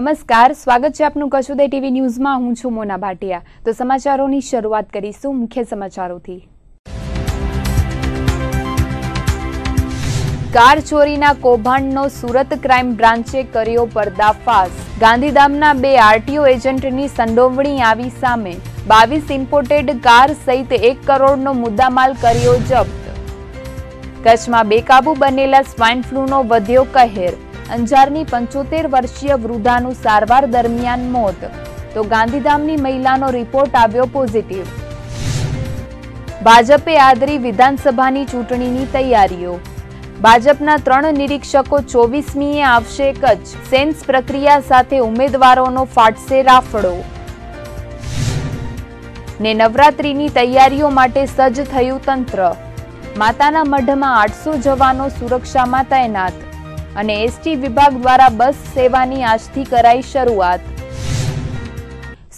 નમસ્કાર સ્વાગત છે આપનું કશુદે ટીવી ન્યૂઝમાં હું છું મોના ભાટિયા તો સમાચારોની શરૂઆત કરીશું મુખ્ય સમાચારોથી કાર ચોરીના કૌભાંડનો સુરત ક્રાઇમ બ્રાન્ચે કર્યો પર્દાફાશ ગાંધીધામના બે આરટીઓ એજન્ટની સંડોવણી આવી સામે બાવીસ ઇમ્પોર્ટેડ કાર સહિત એક કરોડનો મુદ્દામાલ કર્યો જપ્ત કચ્છમાં બેકાબુ બનેલા સ્વાઇન ફ્લૂનો વધ્યો કહેર અંજારની પંચોતેર વર્ષીય વૃદ્ધાનું સારવાર દરમિયાન મોત તો ગાંધીધામની મહિલાનો રિપોર્ટ આવ્યો પોઝિટિવ ભાજપે આદરી વિધાનસભાની ચૂંટણીની તૈયારીઓ ભાજપના ત્રણ નિરીક્ષકો ચોવીસમીએ આવશે કચ્છ સેન્સ પ્રક્રિયા સાથે ઉમેદવારોનો ફાટશે રાફડો ને નવરાત્રીની તૈયારીઓ માટે સજ્જ થયું તંત્ર માતાના મઢમાં આઠસો જવાનો સુરક્ષામાં તૈનાત અને એસટી વિભાગ દ્વારા બસ સેવાની આજથી કરાઈ શરૂઆત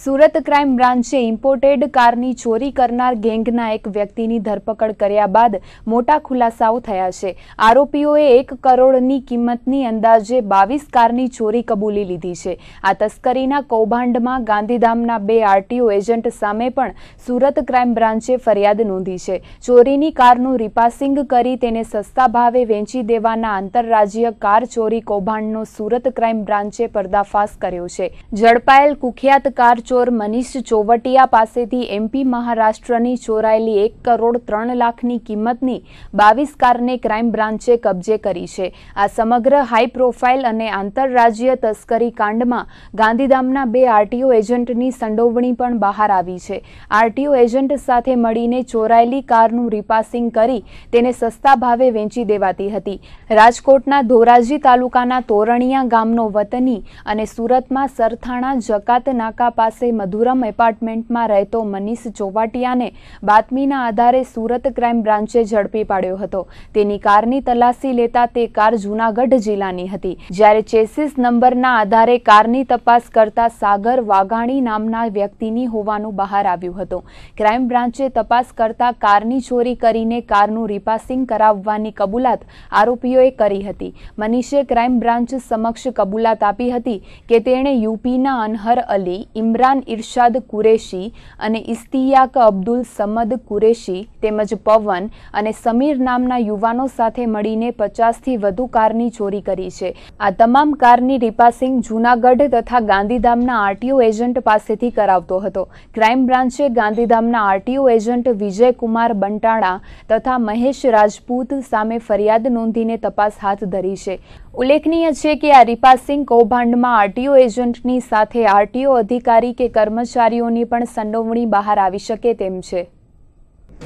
સુરત ક્રાઇમ બ્રાન્ચે ઇમ્પોર્ટેડ કારની ચોરી કરનાર ગેંગના એક વ્યક્તિની ધરપકડ કર્યા બાદ મોટા ખુલાસાઓ થયા છે આરોપીઓએ એક કરોડની કિંમતની અંદાજે બાવીસ કારની ચોરી કબૂલી લીધી છે આ તસ્કરીના કૌભાંડમાં ગાંધીધામના બે આરટીઓ એજન્ટ સામે પણ સુરત ક્રાઇમ બ્રાન્ચે ફરિયાદ નોંધી છે ચોરીની કારનું રિપાસિંગ કરી તેને સસ્તા ભાવે વેચી દેવાના આંતરરાજ્ય કાર ચોરી કૌભાંડનો સુરત ક્રાઇમ બ્રાન્ચે પર્દાફાશ કર્યો છે ઝડપાયેલ કુખ્યાત કાર ચોર મનીષ ચોવટિયા પાસેથી એમપી મહારાષ્ટ્રની ચોરાયેલી એક કરોડ ત્રણ લાખની કિંમતની બાવીસ કારને ક્રાઇમ બ્રાન્ચે કબજે કરી છે આ સમગ્ર હાઈ પ્રોફાઇલ અને આંતરરાજ્ય તસ્કરી કાંડમાં ગાંધીધામના બે આરટીઓ એજન્ટની સંડોવણી પણ બહાર આવી છે આરટીઓ એજન્ટ સાથે મળીને ચોરાયેલી કારનું રિપાસિંગ કરી તેને સસ્તા ભાવે વેચી દેવાતી હતી રાજકોટના ધોરાજી તાલુકાના તોરણિયા ગામનો વતની અને સુરતમાં સરથાણા જકાત નાકા પાસે પાસે મધુરમ એપાર્ટમેન્ટમાં રહેતો મનીષ ચોવાટિયાને બાતમીના આધારે સુરત ક્રાઇમ બ્રાન્ચે ઝડપી પાડ્યો હતો તેની કારની તલાસી લેતા તે કાર જૂનાગઢ જિલ્લાની હતી જ્યારે ચેસિસ નંબરના આધારે કારની તપાસ કરતા સાગર વાઘાણી નામના વ્યક્તિની હોવાનું બહાર આવ્યું હતું ક્રાઇમ બ્રાન્ચે તપાસ કરતા કારની ચોરી કરીને કારનું રિપાસિંગ કરાવવાની કબૂલાત આરોપીઓએ કરી હતી મનીષે ક્રાઇમ બ્રાન્ચ સમક્ષ કબૂલાત આપી હતી કે તેણે યુપીના અનહર અલી ઇમરાન ઇરશાદ કુરેશી અને ઇસ્તિયાક અબ્દુલ સમદ કુરેશી તેમજ પવન અને સમીર નામના યુવાનો સાથે મળીને પચાસથી વધુ કારની ચોરી કરી છે આ તમામ કારની રિપાસિંગ જૂનાગઢ તથા ગાંધીધામના આરટીઓ એજન્ટ પાસેથી કરાવતો હતો ક્રાઇમ બ્રાન્ચે ગાંધીધામના આરટીઓ એજન્ટ વિજયકુમાર બંટાણા તથા મહેશ રાજપૂત સામે ફરિયાદ નોંધીને તપાસ હાથ ધરી છે ઉલ્લેખનીય છે કે આ રિપાસિંગ કૌભાંડમાં આરટીઓ એજન્ટની સાથે આરટીઓ અધિકારી કે કર્મચારીઓની પણ સંડોવણી બહાર આવી શકે તેમ છે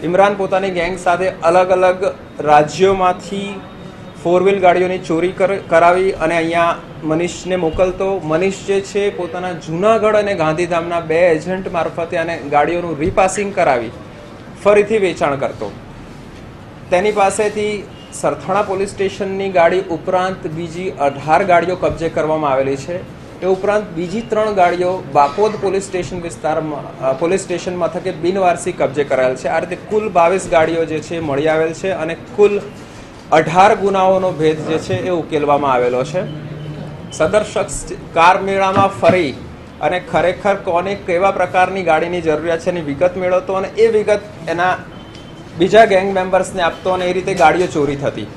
ઇમરાન પોતાની ગેંગ સાથે અલગ અલગ રાજ્યોમાંથી ફોર વ્હીલ ગાડીઓની ચોરી કરાવી અને અહીંયા મનીષને મોકલતો મનીષ જે છે પોતાના જૂનાગઢ અને ગાંધીધામના બે એજન્ટ મારફતે અને ગાડીઓનું રીપાસિંગ કરાવી ફરીથી વેચાણ કરતો તેની પાસેથી સરથાણા પોલીસ સ્ટેશનની ગાડી ઉપરાંત બીજી અઢાર ગાડીઓ કબજે કરવામાં આવેલી છે એ ઉપરાંત બીજી ત્રણ ગાડીઓ બાપોદ પોલીસ સ્ટેશન વિસ્તારમાં પોલીસ સ્ટેશન મથકે બિનવારસી કબજે કરાયેલ છે આ રીતે કુલ બાવીસ ગાડીઓ જે છે મળી આવેલ છે અને કુલ અઢાર ગુનાઓનો ભેદ જે છે એ ઉકેલવામાં આવેલો છે સદર શખ્સ કાર મેળામાં ફરી અને ખરેખર કોને કેવા પ્રકારની ગાડીની જરૂરિયાત છે એની વિગત મેળવતો અને એ વિગત એના બીજા ગેંગ મેમ્બર્સને આપતો અને એ રીતે ગાડીઓ ચોરી થતી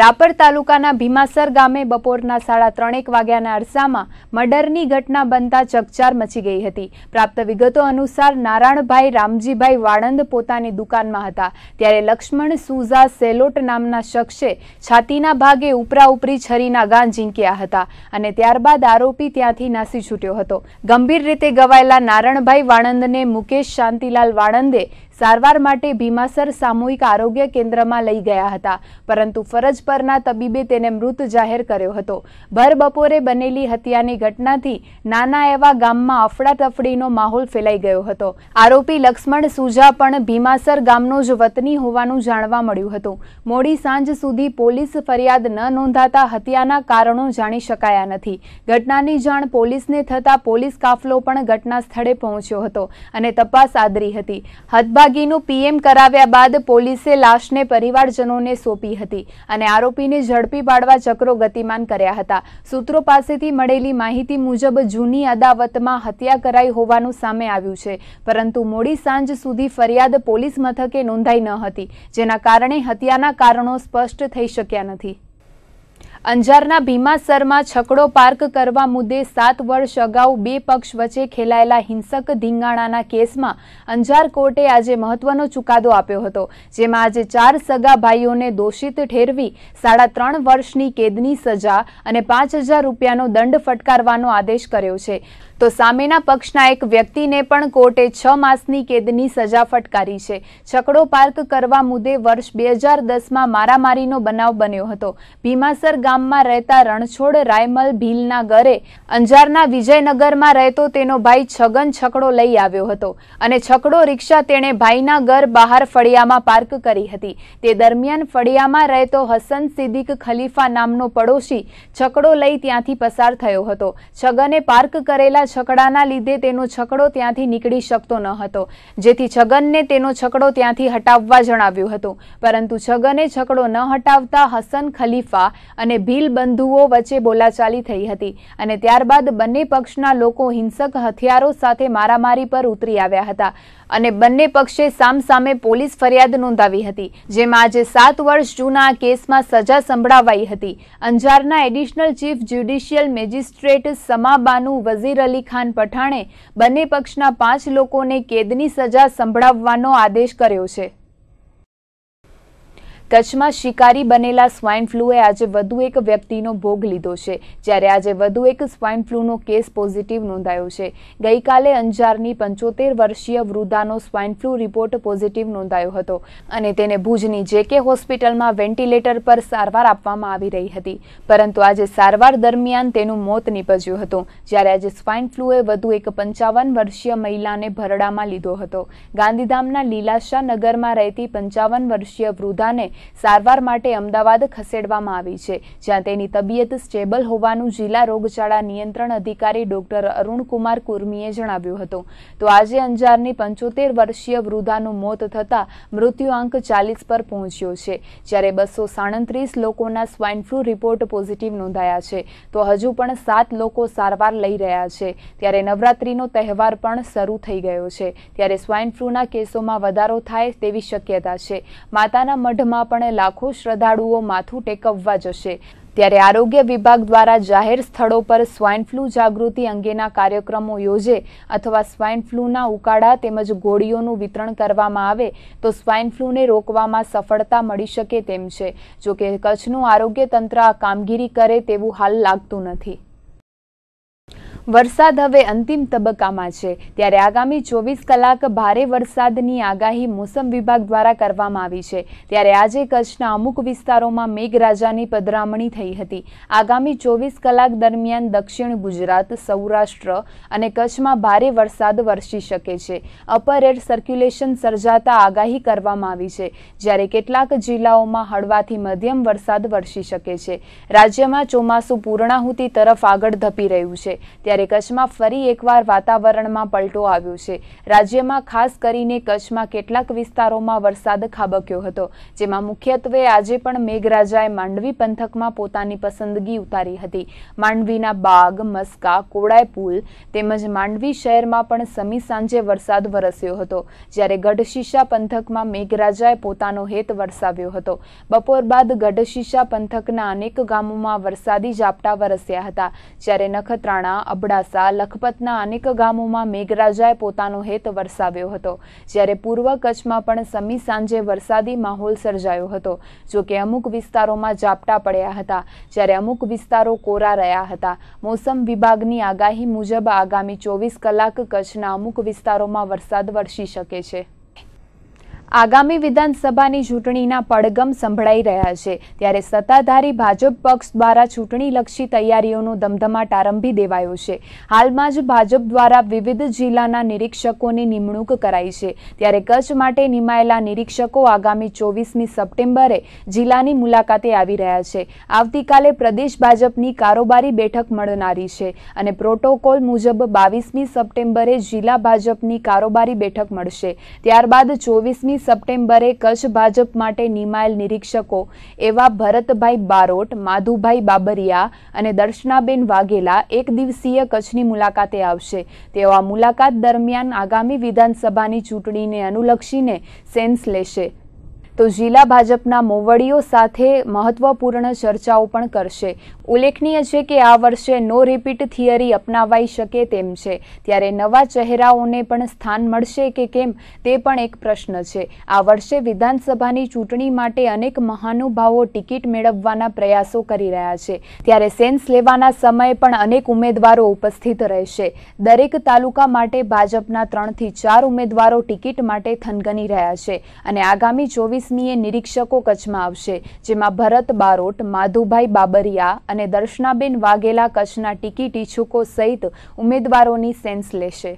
રાપર તાલુકાના ભીમાસર ગામે બપોરના સાડા ત્રણેક વાગ્યાના અરસામાં મર્ડરની ઘટના બનતા ચકચાર મચી ગઈ હતી પ્રાપ્ત વિગતો અનુસાર નારાયણભાઈ રામજીભાઈ વાળંદ પોતાની દુકાનમાં હતા ત્યારે લક્ષ્મણ સુઝા સેલોટ નામના શખ્સે છાતીના ભાગે ઉપરા ઉપરી છરીના ગાન ઝીંક્યા હતા અને ત્યારબાદ આરોપી ત્યાંથી નાસી છૂટ્યો હતો ગંભીર રીતે ગવાયેલા નારાયણભાઈ વાણંદને મુકેશ શાંતિલાલ વાણંદે સારવાર માટે ભીમાસર સામૂહિક આરોગ્ય કેન્દ્રમાં લઈ ગયા હતા પરંતુ ફરજ પરના તબીબે તેને મૃત જાહેર કર્યો હતો ભર બપોરે બનેલી હત્યાની ઘટનાથી નાના એવા ગામમાં અફડાતફડીનો માહોલ ફેલાઈ ગયો હતો આરોપી લક્ષ્મણ સુજા પણ ભીમાસર ગામનો જ વતની હોવાનું જાણવા મળ્યું હતું મોડી સાંજ સુધી પોલીસ ફરિયાદ ન નોંધાતા હત્યાના કારણો જાણી શકાયા નથી ઘટનાની જાણ પોલીસને થતાં પોલીસ કાફલો પણ ઘટના સ્થળે પહોંચ્યો હતો અને તપાસ આદરી હતી હદબા સહભાગીનું પીએમ કરાવ્યા બાદ પોલીસે લાશને પરિવારજનોને સોંપી હતી અને આરોપીને ઝડપી પાડવા ચક્રો ગતિમાન કર્યા હતા સૂત્રો પાસેથી મળેલી માહિતી મુજબ જૂની અદાવતમાં હત્યા કરાઈ હોવાનું સામે આવ્યું છે પરંતુ મોડી સાંજ સુધી ફરિયાદ પોલીસ મથકે નોંધાઈ ન હતી જેના કારણે હત્યાના કારણો સ્પષ્ટ થઈ શક્યા નથી અંજારના ભીમાસરમાં છકડો પાર્ક કરવા મુદ્દે સાત વર્ષ અગાઉ બે પક્ષ વચ્ચે ખેલાયેલા હિંસક ધીંગાણાના કેસમાં અંજાર કોર્ટે આજે મહત્વનો ચુકાદો આપ્યો હતો જેમાં આજે ચાર સગા ભાઈઓને દોષિત ઠેરવી સાડા ત્રણ વર્ષની કેદની સજા અને પાંચ હજાર રૂપિયાનો દંડ ફટકારવાનો આદેશ કર્યો છે તો સામેના પક્ષના એક વ્યક્તિને પણ કોર્ટે છ માસની કેદની સજા ફટકારી છે છકડો પાર્ક કરવા મુદ્દે વર્ષ બે હજાર દસમાં મારામારીનો બનાવ બન્યો હતો ભીમાસર ગામ ગામમાં રહેતા રણછોડ રાયમલ ભીલના ઘરે અંજારના વિજયનગરમાં રહેતો તેનો ભાઈ છગન છકડો લઈ આવ્યો હતો અને છકડો રિક્ષા તેણે ભાઈના ઘર બહાર ફળિયામાં પાર્ક કરી હતી તે દરમિયાન ફળિયામાં રહેતો હસન સિદ્દીક ખલીફા નામનો પડોશી છકડો લઈ ત્યાંથી પસાર થયો હતો છગને પાર્ક કરેલા છકડાના લીધે તેનો છકડો ત્યાંથી નીકળી શકતો ન હતો જેથી છગનને તેનો છકડો ત્યાંથી હટાવવા જણાવ્યું હતું પરંતુ છગને છકડો ન હટાવતા હસન ખલીફા અને ભીલ બંધુઓ વચ્ચે બોલાચાલી થઈ હતી અને ત્યારબાદ બંને પક્ષના લોકો હિંસક હથિયારો સાથે મારામારી પર ઉતરી આવ્યા હતા અને બંને પક્ષે સામસામે પોલીસ ફરિયાદ નોંધાવી હતી જેમાં આજે સાત વર્ષ જૂના કેસમાં સજા સંભળાવાઈ હતી અંજારના additional chief judicial magistrate Samabanu Vazir Ali Khan પઠાણે બંને પક્ષના પાંચ લોકોને કેદની સજા સંભળાવવાનો આદેશ કર્યો છે કચ્છમાં શિકારી બનેલા સ્વાઇન ફ્લુએ આજે વધુ એક વ્યક્તિનો ભોગ લીધો છે જ્યારે આજે વધુ એક સ્વાઇન ફ્લુનો કેસ પોઝિટિવ નોંધાયો છે ગઈકાલે અંજારની પંચોતેર વર્ષીય વૃદ્ધાનો સ્વાઇન ફ્લુ રિપોર્ટ પોઝિટિવ નોંધાયો હતો અને તેને ભુજની જે કે હોસ્પિટલમાં વેન્ટિલેટર પર સારવાર આપવામાં આવી રહી હતી પરંતુ આજે સારવાર દરમિયાન તેનું મોત નીપજ્યું હતું જ્યારે આજે સ્વાઇન ફ્લુએ વધુ એક પંચાવન વર્ષીય મહિલાને ભરડામાં લીધો હતો ગાંધીધામના લીલાશા નગરમાં રહેતી પંચાવન વર્ષીય વૃદ્ધાને સારવાર માટે અમદાવાદ ખસેડવામાં આવી છે જ્યાં તેની તબિયત સ્ટેબલ હોવાનું જિલ્લા રોગચાળા નિયંત્રણ અધિકારી ડોક્ટર અરુણકુમાર કુર્મીએ જણાવ્યું હતું તો આજે અંજારની પંચોતેર વર્ષીય વૃદ્ધાનું મોત થતાં મૃત્યુઆંક ચાલીસ પર પહોંચ્યો છે જ્યારે બસો સાડત્રીસ લોકોના સ્વાઇન ફ્લૂ રિપોર્ટ પોઝિટિવ નોંધાયા છે તો હજુ પણ સાત લોકો સારવાર લઈ રહ્યા છે ત્યારે નવરાત્રીનો તહેવાર પણ શરૂ થઈ ગયો છે ત્યારે સ્વાઇન ફ્લુના કેસોમાં વધારો થાય તેવી શક્યતા છે માતાના મઢમાં પણ લાખો શ્રદ્ધાળુઓ માથું ટેકવવા જશે ત્યારે આરોગ્ય વિભાગ દ્વારા જાહેર સ્થળો પર સ્વાઇન ફ્લૂ જાગૃતિ અંગેના કાર્યક્રમો યોજે અથવા સ્વાઇન ફ્લૂના ઉકાળા તેમજ ગોળીઓનું વિતરણ કરવામાં આવે તો સ્વાઇન ફ્લૂને રોકવામાં સફળતા મળી શકે તેમ છે જોકે કચ્છનું આરોગ્ય તંત્ર આ કામગીરી કરે તેવું હાલ લાગતું નથી વરસાદ હવે અંતિમ તબક્કામાં છે ત્યારે આગામી ચોવીસ કલાક ભારે વરસાદની આગાહી મોસમ વિભાગ દ્વારા કરવામાં આવી છે ત્યારે આજે કચ્છના અમુક વિસ્તારોમાં મેઘરાજાની પધરામણી થઈ હતી આગામી ચોવીસ કલાક દરમિયાન દક્ષિણ ગુજરાત સૌરાષ્ટ્ર અને કચ્છમાં ભારે વરસાદ વરસી શકે છે અપર એર સર્ક્યુલેશન સર્જાતા આગાહી કરવામાં આવી છે જ્યારે કેટલાક જિલ્લાઓમાં હળવાથી મધ્યમ વરસાદ વરસી શકે છે રાજ્યમાં ચોમાસું પૂર્ણાહુતિ તરફ આગળ ધપી રહ્યું છે ત્યારે ત્યારે કચ્છમાં ફરી એકવાર વાતાવરણમાં પલટો આવ્યો છે રાજ્યમાં ખાસ કરીને કચ્છમાં કેટલાક વિસ્તારોમાં વરસાદ ખાબક્યો હતો જેમાં મુખ્યત્વે આજે પણ મેઘરાજાએ માંડવી પંથકમાં પોતાની પસંદગી ઉતારી હતી માંડવીના બાગ મસ્કા કોડાય પુલ તેમજ માંડવી શહેરમાં પણ સમી સાંજે વરસાદ વરસ્યો હતો જ્યારે ગઢશીશા પંથકમાં મેઘરાજાએ પોતાનો હેત વરસાવ્યો હતો બપોર બાદ ગઢશીશા પંથકના અનેક ગામોમાં વરસાદી ઝાપટા વરસ્યા હતા જ્યારે નખત્રાણા અબડાસા લખપતના અનેક ગામોમાં મેઘરાજાએ પોતાનો હેત વરસાવ્યો હતો જ્યારે પૂર્વ કચ્છમાં પણ સમી સાંજે વરસાદી માહોલ સર્જાયો હતો જો કે અમુક વિસ્તારોમાં ઝાપટા પડ્યા હતા જ્યારે અમુક વિસ્તારો કોરા રહ્યા હતા મોસમ વિભાગની આગાહી મુજબ આગામી ચોવીસ કલાક કચ્છના અમુક વિસ્તારોમાં વરસાદ વરસી શકે છે આગામી વિધાનસભાની ચૂંટણીના પડગમ સંભળાઈ રહ્યા છે ત્યારે સત્તાધારી ભાજપ પક્ષ દ્વારા ચૂંટણીલક્ષી તૈયારીઓનો ધમધમાટ આરંભી દેવાયો છે હાલમાં જ ભાજપ દ્વારા વિવિધ જિલ્લાના નિરીક્ષકોની નિમણૂક કરાઈ છે ત્યારે કચ્છ માટે નિમાયેલા નિરીક્ષકો આગામી ચોવીસમી સપ્ટેમ્બરે જિલ્લાની મુલાકાતે આવી રહ્યા છે આવતીકાલે પ્રદેશ ભાજપની કારોબારી બેઠક મળનારી છે અને પ્રોટોકોલ મુજબ બાવીસમી સપ્ટેમ્બરે જિલ્લા ભાજપની કારોબારી બેઠક મળશે ત્યારબાદ ચોવીસમી બાવીસમી સપ્ટેમ્બરે કચ્છ ભાજપ માટે નિમાયેલ નિરીક્ષકો એવા ભરતભાઈ બારોટ માધુભાઈ બાબરિયા અને દર્શનાબેન વાઘેલા એક દિવસીય કચ્છની મુલાકાતે આવશે તેઓ આ મુલાકાત દરમિયાન આગામી વિધાનસભાની ચૂંટણીને અનુલક્ષીને સેન્સ લેશે તો જિલ્લા ભાજપના મોવડીઓ સાથે મહત્વપૂર્ણ ચર્ચાઓ પણ કરશે ઉલ્લેખનીય છે કે આ વર્ષે નો રિપીટ થિયરી અપનાવાઈ શકે તેમ છે ત્યારે નવા ચહેરાઓને પણ સ્થાન મળશે કે કેમ તે પણ એક પ્રશ્ન છે આ વર્ષે વિધાનસભાની ચૂંટણી માટે અનેક મહાનુભાવો ટિકિટ મેળવવાના પ્રયાસો કરી રહ્યા છે ત્યારે સેન્સ લેવાના સમયે પણ અનેક ઉમેદવારો ઉપસ્થિત રહેશે દરેક તાલુકા માટે ભાજપના ત્રણથી ચાર ઉમેદવારો ટિકિટ માટે થનગની રહ્યા છે અને આગામી ચોવીસ ઓગણીસમીએ નિરીક્ષકો કચ્છમાં આવશે જેમાં ભરત બારોટ માધુભાઈ બાબરિયા અને દર્શનાબેન વાઘેલા કચ્છના ટિકિટ ઇચ્છુકો સહિત ઉમેદવારોની સેન્સ લેશે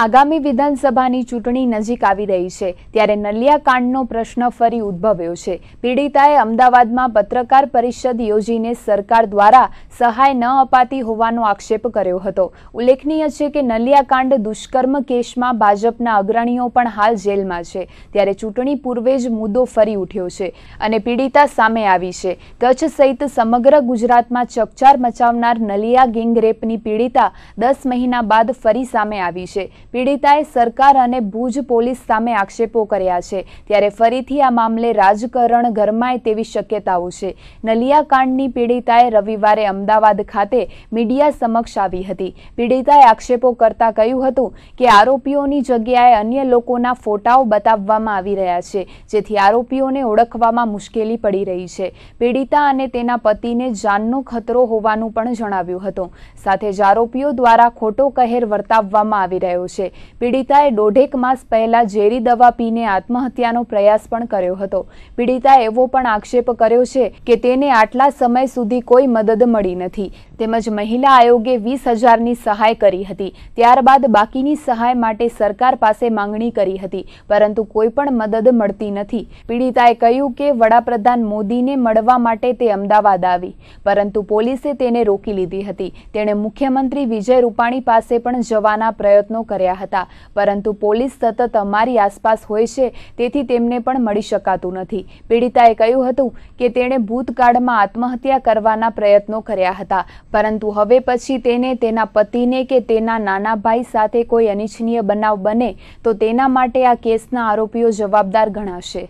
આગામી વિધાનસભાની ચૂંટણી નજીક આવી રહી છે ત્યારે નલિયાકાંડનો પ્રશ્ન ફરી ઉદ્ભવ્યો છે પીડિતાએ અમદાવાદમાં પત્રકાર પરિષદ યોજીને સરકાર દ્વારા સહાય ન અપાતી હોવાનો આક્ષેપ કર્યો હતો ઉલ્લેખનીય છે કે નલિયાકાંડ દુષ્કર્મ કેસમાં ભાજપના અગ્રણીઓ પણ હાલ જેલમાં છે ત્યારે ચૂંટણી પૂર્વે જ મુદ્દો ફરી ઉઠ્યો છે અને પીડિતા સામે આવી છે કચ્છ સહિત સમગ્ર ગુજરાતમાં ચકચાર મચાવનાર નલિયા ગેંગ રેપની પીડિતા દસ મહિના બાદ ફરી સામે આવી છે પીડિતાએ સરકાર અને ભુજ પોલીસ સામે આક્ષેપો કર્યા છે ત્યારે ફરીથી આ મામલે રાજકારણ ગરમાય તેવી શક્યતાઓ છે નલિયાકાંડની પીડિતાએ રવિવારે અમદાવાદ ખાતે મીડિયા સમક્ષ આવી હતી પીડિતાએ આક્ષેપો કરતા કહ્યું હતું કે આરોપીઓની જગ્યાએ અન્ય લોકોના ફોટાઓ બતાવવામાં આવી રહ્યા છે જેથી આરોપીઓને ઓળખવામાં મુશ્કેલી પડી રહી છે પીડિતા અને તેના પતિને જાનનો ખતરો હોવાનું પણ જણાવ્યું હતું સાથે જ આરોપીઓ દ્વારા ખોટો કહેર વર્તાવવામાં આવી રહ્યો છે છે પીડિતાએ દોઢેક માસ પહેલા ઝેરી દવા પીને આત્મહત્યાનો પ્રયાસ પણ કર્યો હતો પીડિતાએ એવો પણ આક્ષેપ કર્યો છે કે તેને આટલા સમય સુધી કોઈ મદદ મળી નથી તેમજ મહિલા આયોગે વીસ હજારની સહાય કરી હતી ત્યારબાદ બાકીની સહાય માટે સરકાર પાસે માંગણી કરી હતી પરંતુ કોઈ પણ મદદ મળતી નથી પીડિતાએ કહ્યું કે વડાપ્રધાન મોદીને મળવા માટે તે અમદાવાદ આવી પરંતુ પોલીસે તેને રોકી લીધી હતી તેણે મુખ્યમંત્રી વિજય રૂપાણી પાસે પણ જવાના પ્રયત્નો કર્યા હતા પરંતુ પોલીસ સતત અમારી આસપાસ હોય છે તેથી તેમને પણ મળી શકાતું નથી પીડિતાએ કહ્યું હતું કે તેણે ભૂતકાળમાં આત્મહત્યા કરવાના પ્રયત્નો કર્યા હતા પરંતુ હવે પછી તેને તેના પતિને કે તેના નાના ભાઈ સાથે કોઈ અનિચ્છનીય બનાવ બને તો તેના માટે આ કેસના આરોપીઓ જવાબદાર ગણાશે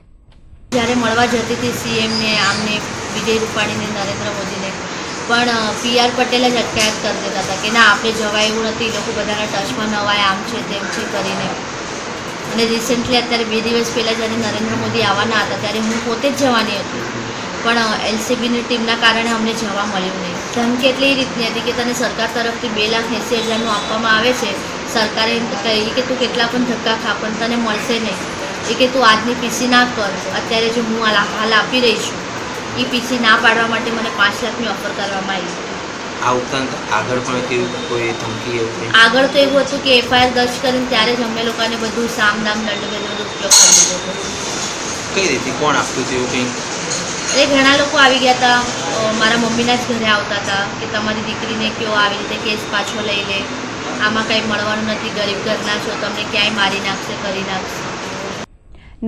જ્યારે મળવા જતી હતી સીએમને આમને વિજય રૂપાણીને નરેન્દ્ર મોદીને પણ પીઆર પટેલ જ અટકાયત કરી દેતા હતા કે ના આપણે જવાય એવું નથી એ લોકો બધાના ટચમાં નવાય આમ છે તેમ છે કરીને અને રિસેન્ટલી અત્યારે બે દિવસ પહેલાં જ્યારે નરેન્દ્ર મોદી આવવાના હતા ત્યારે હું પોતે જ જવાની હતી પણ એલસીબીની ટીમના કારણે અમને જવા મળ્યું નહીં ધમકી એટલી રીતની હતી કે તને સરકાર તરફથી બે લાખ એંસી હજારનું આપવામાં આવે છે સરકારે કહી કે તું કેટલા પણ ધક્કા ખા પણ તને મળશે નહીં એ કે તું આજની પીસી ના કર અત્યારે જો હું હાલ આપી રહી છું એ પીસી ના પાડવા માટે મને પાંચ લાખની ઓફર કરવામાં આવી આ ઉપરાંત આગળ પણ કેવી કોઈ ધમકી એવું આગળ તો એવું હતું કે એફઆઈઆર દર્જ કરીને ત્યારે જ અમે લોકોને બધું સામદામ દંડ બધું ઉપયોગ કરી દીધો કઈ રીતે કોણ આપતું હતું એવું કંઈ એટલે ઘણા લોકો આવી ગયા હતા મારા મમ્મીના જ ઘરે આવતા હતા કે તમારી દીકરીને કયો આવી રીતે કેસ પાછો લઈ લે આમાં કંઈ મળવાનું નથી ગરીબ ઘરના છો તમને ક્યાંય મારી નાખશે કરી નાખશે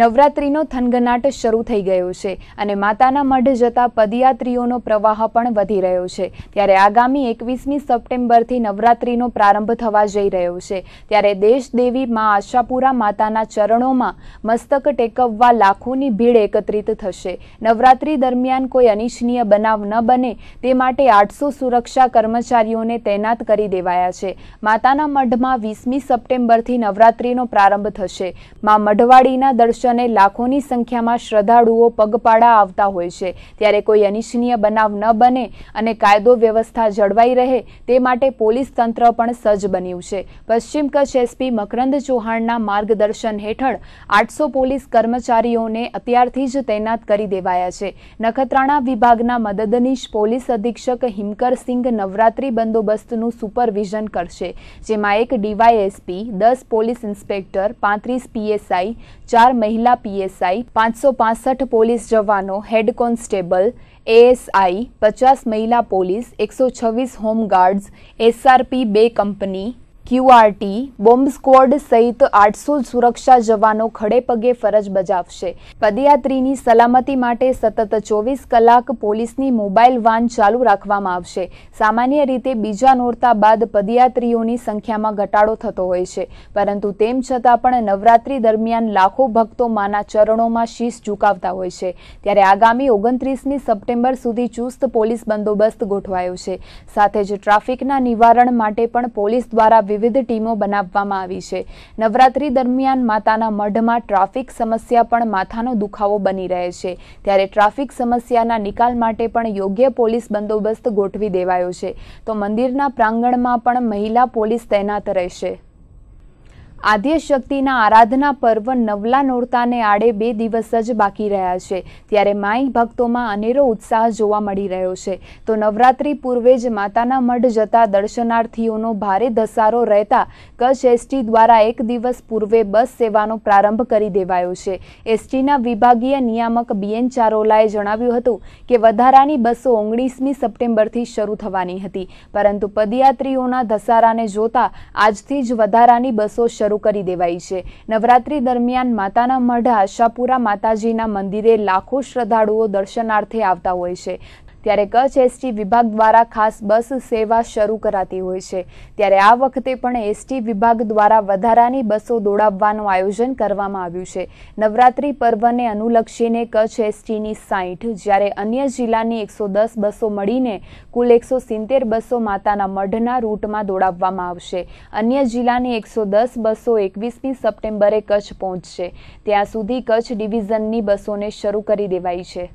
નવરાત્રિનો થનગનાટ શરૂ થઈ ગયો છે અને માતાના મઢ જતા પદયાત્રીઓનો પ્રવાહ પણ વધી રહ્યો છે ત્યારે આગામી એકવીસમી સપ્ટેમ્બરથી નવરાત્રિનો પ્રારંભ થવા જઈ રહ્યો છે ત્યારે દેશદેવી મા આશાપુરા માતાના ચરણોમાં મસ્તક ટેકવવા લાખોની ભીડ એકત્રિત થશે નવરાત્રિ દરમિયાન કોઈ અનિચ્છનીય બનાવ ન બને તે માટે આઠસો સુરક્ષા કર્મચારીઓને તૈનાત કરી દેવાયા છે માતાના મઢમાં વીસમી સપ્ટેમ્બરથી નવરાત્રિનો પ્રારંભ થશે મા મઢવાડીના દર્શન દર્શને લાખોની સંખ્યામાં શ્રદ્ધાળુઓ પગપાળા આવતા હોય છે ત્યારે કોઈ અનિચ્છનીય બનાવ ન બને અને કાયદો વ્યવસ્થા જળવાઈ રહે તે માટે પોલીસ તંત્ર પણ સજ્જ બન્યું છે પશ્ચિમ કચ્છ એસપી મકરંદ ચૌહાણના માર્ગદર્શન હેઠળ આઠસો પોલીસ કર્મચારીઓને અત્યારથી જ તૈનાત કરી દેવાયા છે નખત્રાણા વિભાગના મદદનીશ પોલીસ અધિક્ષક હિમકરસિંહ નવરાત્રી બંદોબસ્તનું સુપરવિઝન કરશે જેમાં એક ડીવાયએસપી દસ પોલીસ ઇન્સ્પેક્ટર પાંત્રીસ પીએસઆઈ ચાર મહિલા પીએસઆઈ પાંચસો પાસઠ પોલીસ જવાનો હેડ કોન્સ્ટેબલ એએસઆઈ પચાસ મહિલા પોલીસ એકસો છવ્વીસ હોમગાર્ડ્સ એસઆરપી બે કંપની ક્યુઆરટી બોમ્બ સ્ક્વોડ સહિત આઠસો સુરક્ષા જવાનો ખડે પગે ફરજ બજાવશે પદયાત્રીની સલામતી માટે સતત ચોવીસ કલાક પોલીસની મોબાઈલ વાન ચાલુ રાખવામાં આવશે સામાન્ય રીતે બીજા નોરતા બાદ પદયાત્રીઓની સંખ્યામાં ઘટાડો થતો હોય છે પરંતુ તેમ છતાં પણ નવરાત્રી દરમિયાન લાખો ભક્તો માના ચરણોમાં શીશ ઝુકાવતા હોય છે ત્યારે આગામી ઓગણત્રીસમી સપ્ટેમ્બર સુધી ચુસ્ત પોલીસ બંદોબસ્ત ગોઠવાયો છે સાથે જ ટ્રાફિકના નિવારણ માટે પણ પોલીસ દ્વારા વિવિધ ટીમો બનાવવામાં આવી છે નવરાત્રી દરમિયાન માતાના મઢમાં ટ્રાફિક સમસ્યા પણ માથાનો દુખાવો બની રહે છે ત્યારે ટ્રાફિક સમસ્યાના નિકાલ માટે પણ યોગ્ય પોલીસ બંદોબસ્ત ગોઠવી દેવાયો છે તો મંદિરના પ્રાંગણમાં પણ મહિલા પોલીસ તૈનાત રહેશે આદ્યશક્તિના આરાધના પર્વ નવલા નોરતાને આડે બે દિવસ જ બાકી રહ્યા છે ત્યારે માઈ ભક્તોમાં અનેરો ઉત્સાહ જોવા મળી રહ્યો છે તો નવરાત્રી પૂર્વે જ માતાના મઢ જતા દર્શનાર્થીઓનો ભારે ધસારો રહેતા કચ્છ એસટી દ્વારા એક દિવસ પૂર્વે બસ સેવાનો પ્રારંભ કરી દેવાયો છે એસટીના વિભાગીય નિયામક બીએન ચારોલાએ જણાવ્યું હતું કે વધારાની બસો ઓગણીસમી સપ્ટેમ્બરથી શરૂ થવાની હતી પરંતુ પદયાત્રીઓના ધસારાને જોતા આજથી જ વધારાની બસો શરૂ શરૂ કરી દેવાઈ છે નવરાત્રી દરમિયાન માતાના મઢ આશાપુરા માતાજીના મંદિરે લાખો શ્રદ્ધાળુઓ દર્શનાર્થે આવતા હોય છે ત્યારે કચ્છ એસટી વિભાગ દ્વારા ખાસ બસ સેવા શરૂ કરાતી હોય છે ત્યારે આ વખતે પણ એસટી વિભાગ દ્વારા વધારાની બસો દોડાવવાનું આયોજન કરવામાં આવ્યું છે નવરાત્રી પર્વને અનુલક્ષીને કચ્છ એસટીની સાઠ જ્યારે અન્ય જિલ્લાની એકસો દસ બસો મળીને કુલ એકસો સિત્તેર બસો માતાના મઢના રૂટમાં દોડાવવામાં આવશે અન્ય જિલ્લાની એકસો દસ બસો એકવીસમી સપ્ટેમ્બરે કચ્છ પહોંચશે ત્યાં સુધી કચ્છ ડિવિઝનની બસોને શરૂ કરી દેવાઈ છે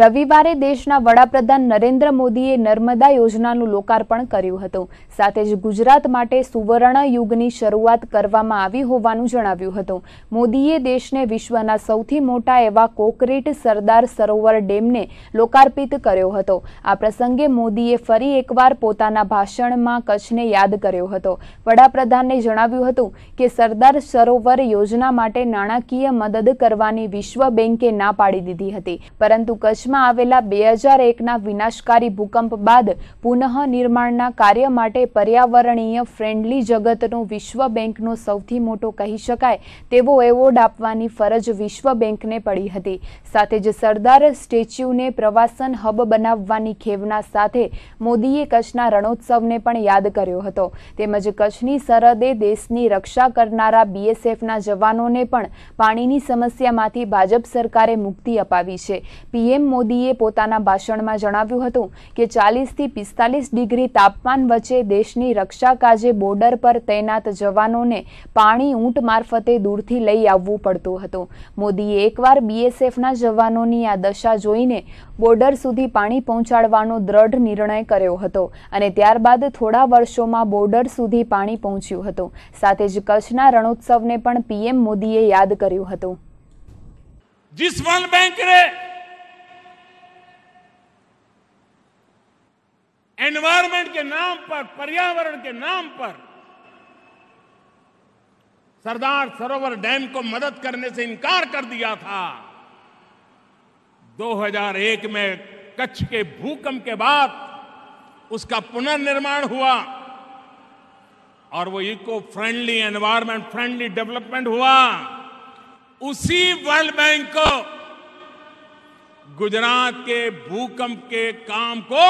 રવિવારે દેશના વડાપ્રધાન નરેન્દ્ર મોદીએ નર્મદા યોજનાનું લોકાર્પણ કર્યું હતું સાથે જ ગુજરાત માટે સુવર્ણ યુગની શરૂઆત કરવામાં આવી હોવાનું જણાવ્યું હતું મોદીએ દેશને વિશ્વના સૌથી મોટા એવા કોકરેટ સરદાર સરોવર ડેમને લોકાર્પિત કર્યો હતો આ પ્રસંગે મોદીએ ફરી એકવાર પોતાના ભાષણમાં કચ્છને યાદ કર્યો હતો વડાપ્રધાને જણાવ્યું હતું કે સરદાર સરોવર યોજના માટે નાણાકીય મદદ કરવાની વિશ્વ બેંકે ના પાડી દીધી હતી પરંતુ કચ્છ કચ્છમાં આવેલા બે હજાર એકના વિનાશકારી ભૂકંપ બાદ પુનઃનિર્માણના કાર્ય માટે પર્યાવરણીય ફ્રેન્ડલી જગતનો વિશ્વ બેંકનો સૌથી મોટો કહી શકાય તેવો એવોર્ડ આપવાની ફરજ વિશ્વ બેંકને પડી હતી સાથે જ સરદાર સ્ટેચ્યુને પ્રવાસન હબ બનાવવાની ખેવના સાથે મોદીએ કચ્છના રણોત્સવને પણ યાદ કર્યો હતો તેમજ કચ્છની સરહદે દેશની રક્ષા કરનારા બીએસએફના જવાનોને પણ પાણીની સમસ્યામાંથી ભાજપ સરકારે મુક્તિ અપાવી છે પીએમ મોદીએ પોતાના ભાષણમાં જણાવ્યું હતું કે ચાલીસથી પિસ્તાલીસ ડિગ્રી તાપમાન વચ્ચે દેશની રક્ષા કાજે બોર્ડર પર તૈનાત જવાનોને પાણી ઊંટ મારફતે દૂરથી લઈ આવવું પડતું હતું મોદીએ એકવાર બીએસએફના જવાનોની આ દશા જોઈને બોર્ડર સુધી પાણી પહોંચાડવાનો દ્રઢ નિર્ણય કર્યો હતો અને ત્યારબાદ થોડા વર્ષોમાં બોર્ડર સુધી પાણી પહોંચ્યું હતું સાથે જ કચ્છના રણોત્સવને પણ પીએમ મોદીએ યાદ કર્યું હતું जिस वर्ल्ड बैंक एनवायरमेंट के नाम पर पर्यावरण के नाम पर सरदार सरोवर डैम को मदद करने से इनकार कर दिया था 2001 में कच्छ के भूकंप के बाद उसका पुनर्निर्माण हुआ और वो eco friendly environment friendly development हुआ उसी वर्ल्ड बैंक को गुजरात के भूकंप के काम को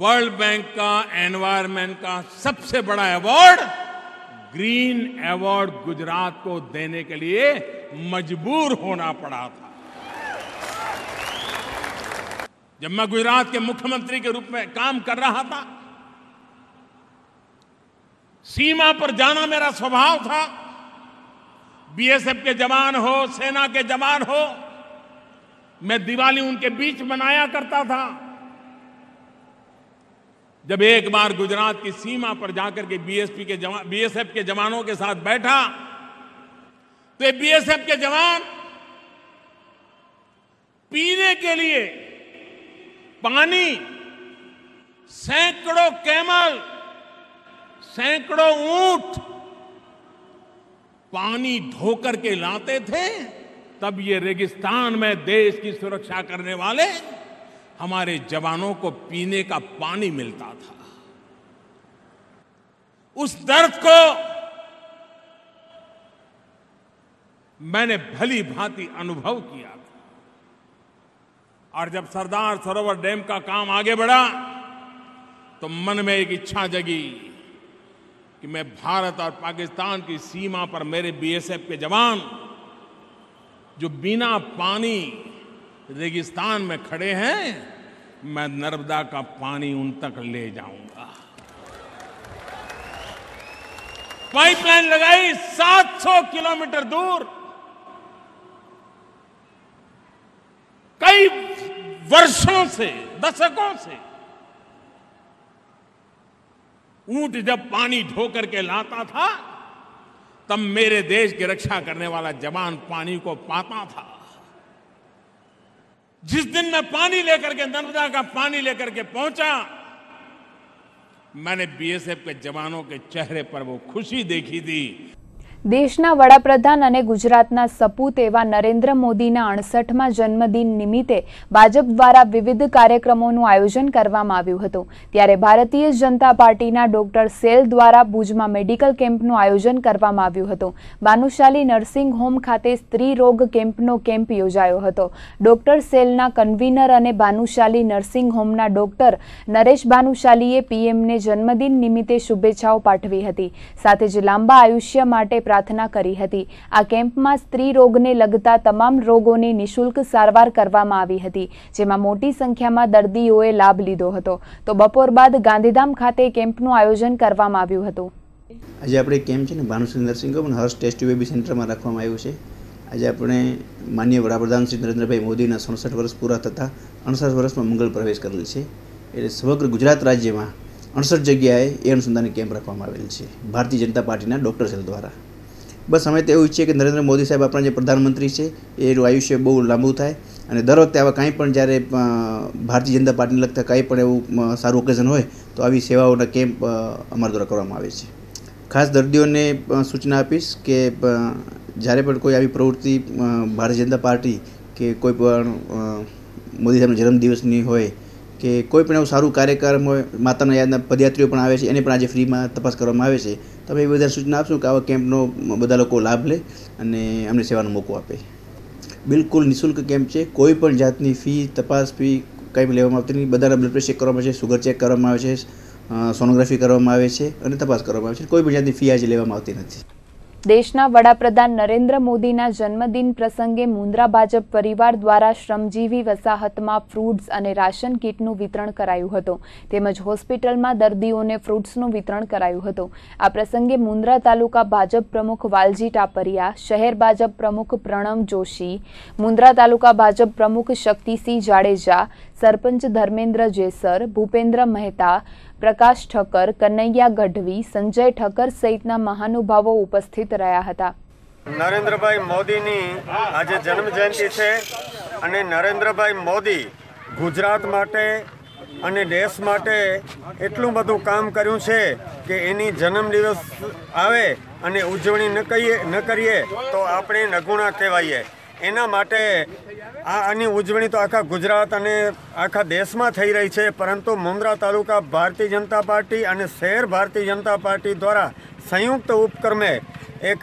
वर्ल्ड बैंक का एनवायरमेंट का सबसे बड़ा अवार्ड ग्रीन अवार्ड गुजरात को देने के लिए मजबूर होना पड़ा था जब मैं गुजरात के मुख्यमंत्री के रूप में काम कर रहा था सीमा पर जाना मेरा स्वभाव था बीएसएफ के जवान हो सेना के जवान हो मैं दिवाली उनके बीच मनाया करता था जब एक बार गुजरात की सीमा पर जाकर के बीएसपी के जवान बीएसएफ के जवानों के साथ बैठा तो ये बीएसएफ के जवान पीने के लिए पानी सैकड़ों कैमल सैकड़ों ऊंट पानी ढोकर के लाते थे तब ये रेगिस्तान में देश की सुरक्षा करने वाले हमारे जवानों को पीने का पानी मिलता था उस दर्द को मैंने भली भांति अनुभव किया था और जब सरदार सरोवर डैम का काम आगे बढ़ा तो मन में एक इच्छा जगी कि मैं भारत और पाकिस्तान की सीमा पर मेरे बीएसएफ के जवान जो बिना पानी रेगिस्तान में खड़े हैं मैं नर्मदा का पानी उन तक ले जाऊंगा पाइपलाइन लगाई 700 किलोमीटर दूर कई वर्षों से दशकों से ऊंट जब पानी ढोकर के लाता था तब मेरे देश की रक्षा करने वाला जवान पानी को पाता था जिस दिन मैं पानी लेकर के नर्मदा का पानी लेकर के पहुंचा मैंने बीएसएफ के जवानों के चेहरे पर वो खुशी देखी थी દેશના વડાપ્રધાન અને ગુજરાતના સપૂત એવા નરેન્દ્ર મોદીના અડસઠમાં જન્મદિન નિમિત્તે ભાજપ દ્વારા વિવિધ કાર્યક્રમોનું આયોજન કરવામાં આવ્યું હતું ત્યારે ભારતીય જનતા પાર્ટીના ડોક્ટર સેલ દ્વારા ભુજમાં મેડિકલ કેમ્પનું આયોજન કરવામાં આવ્યું હતું ભાનુશાલી નર્સિંગ હોમ ખાતે સ્ત્રી રોગ કેમ્પનો કેમ્પ યોજાયો હતો ડોક્ટર સેલના કન્વીનર અને ભાનુશાલી નર્સિંગ હોમના ડોક્ટર નરેશ ભાનુશાલીએ પીએમને જન્મદિન નિમિત્તે શુભેચ્છાઓ પાઠવી હતી સાથે જ લાંબા આયુષ્ય માટે પ્રાર્થના કરી હતી આ કેમ્પમાં સ્ત્રી રોગને લગતા તમામ રોગોની નિઃશુલ્ક સારવાર કરવામાં આવી હતી જેમાં મોટી સંખ્યામાં દર્દીઓએ લાભ લીધો હતો તો બપોર બાદ ગાંધીધામ ખાતે કેમ્પનું આયોજન કરવામાં આવ્યું હતું આજે આપણે કેમ્પ છે ને ભાનુસુંદર સિંઘમ અને હર્ષ ટેસ્ટી બેબી સેન્ટરમાં રાખવામાં આવ્યું છે આજે આપણે માન્ય વડાપ્રધાન શ્રી નરેન્દ્રભાઈ મોદીના સડસઠ વર્ષ પૂરા થતાં અડસઠ વર્ષમાં મંગળ પ્રવેશ કરેલ છે એટલે સમગ્ર ગુજરાત રાજ્યમાં અડસઠ જગ્યાએ એ અનુસંધાન કેમ્પ રાખવામાં આવેલ છે ભારતીય જનતા પાર્ટીના ડૉક્ટર સેલ દ્વારા બસ અમે તો એવું ઈચ્છીએ કે નરેન્દ્ર મોદી સાહેબ આપણા જે પ્રધાનમંત્રી છે એનું આયુષ્ય બહુ લાંબુ થાય અને દર વખતે આવા કાંઈ પણ જ્યારે ભારતીય જનતા પાર્ટીને લગતા કંઈ પણ એવું સારું ઓકેઝન હોય તો આવી સેવાઓના કેમ્પ અમારા દ્વારા કરવામાં આવે છે ખાસ દર્દીઓને સૂચના આપીશ કે જ્યારે પણ કોઈ આવી પ્રવૃત્તિ ભારતીય જનતા પાર્ટી કે કોઈ પણ મોદી સાહેબના જન્મદિવસની હોય કે કોઈ પણ એવું સારું કાર્યક્રમ હોય માતાના યાદના પદયાત્રીઓ પણ આવે છે એને પણ આજે ફ્રીમાં તપાસ કરવામાં આવે છે તમે એ બધા સૂચના આપશો કે આવા કેમ્પનો બધા લોકો લાભ લે અને અમને સેવાનો મોકો આપે બિલકુલ નિઃશુલ્ક કેમ્પ છે કોઈ પણ જાતની ફી તપાસ ફી કંઈ લેવામાં આવતી નહીં બધાના બ્લડ પ્રેશર કરવામાં આવે છે સુગર ચેક કરવામાં આવે છે સોનોગ્રાફી કરવામાં આવે છે અને તપાસ કરવામાં આવે છે કોઈ પણ જાતની ફી આજે લેવામાં આવતી નથી દેશના વડાપ્રધાન નરેન્દ્ર મોદીના જન્મદિન પ્રસંગે મુન્દ્રા ભાજપ પરિવાર દ્વારા શ્રમજીવી વસાહતમાં ફ્રૂટ્સ અને રાશન કીટનું વિતરણ કરાયું હતું તેમજ હોસ્પિટલમાં દર્દીઓને ફ્રૂટ્સનું વિતરણ કરાયું હતું આ પ્રસંગે મુન્દ્રા તાલુકા ભાજપ પ્રમુખ વાલજી ટાપરિયા શહેર ભાજપ પ્રમુખ પ્રણવ જોશી મુન્દ્રા તાલુકા ભાજપ પ્રમુખ શક્તિસિંહ જાડેજા સરપંચ ધર્મેન્દ્ર જેસર ભૂપેન્દ્ર મહેતા પ્રકાશ ઠક્કર કનૈયા ગઢવી સંજય ઠક્કર સહિતના મહાનુભાવો ઉપસ્થિત રહ્યા હતા નરેન્દ્રભાઈ મોદીની આજે જન્મજયંતિ છે અને નરેન્દ્રભાઈ મોદી ગુજરાત માટે અને દેશ માટે એટલું બધું કામ કર્યું છે કે એની જન્મદિવસ આવે અને ઉજવણી ન કહીએ ન કરીએ તો આપણે નગુણા કહેવાઈએ એના માટે આ આની ઉજવણી તો આખા ગુજરાત અને આખા દેશમાં થઈ રહી છે પરંતુ મુંદ્રા તાલુકા ભારતીય જનતા પાર્ટી અને શહેર ભારતીય જનતા પાર્ટી દ્વારા સંયુક્ત ઉપક્રમે એક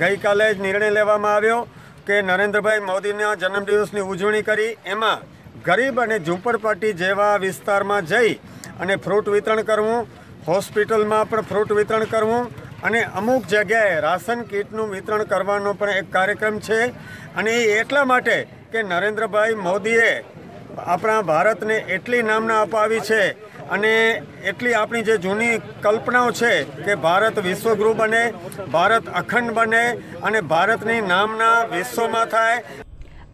ગઈકાલે જ નિર્ણય લેવામાં આવ્યો કે નરેન્દ્રભાઈ મોદીના જન્મદિવસની ઉજવણી કરી એમાં ગરીબ અને ઝૂંપડપટ્ટી જેવા વિસ્તારમાં જઈ અને ફ્રૂટ વિતરણ કરવું હોસ્પિટલમાં પણ ફ્રૂટ વિતરણ કરવું અને અમુક જગ્યાએ રાશન કીટનું વિતરણ કરવાનો પણ એક કાર્યક્રમ છે અને એ એટલા માટે કે નરેન્દ્રભાઈ મોદીએ આપણા ભારતને એટલી નામના અપાવી છે અને એટલી આપણી જે જૂની કલ્પનાઓ છે કે ભારત વિશ્વગુરુ બને ભારત અખંડ બને અને ભારતની નામના વિશ્વમાં થાય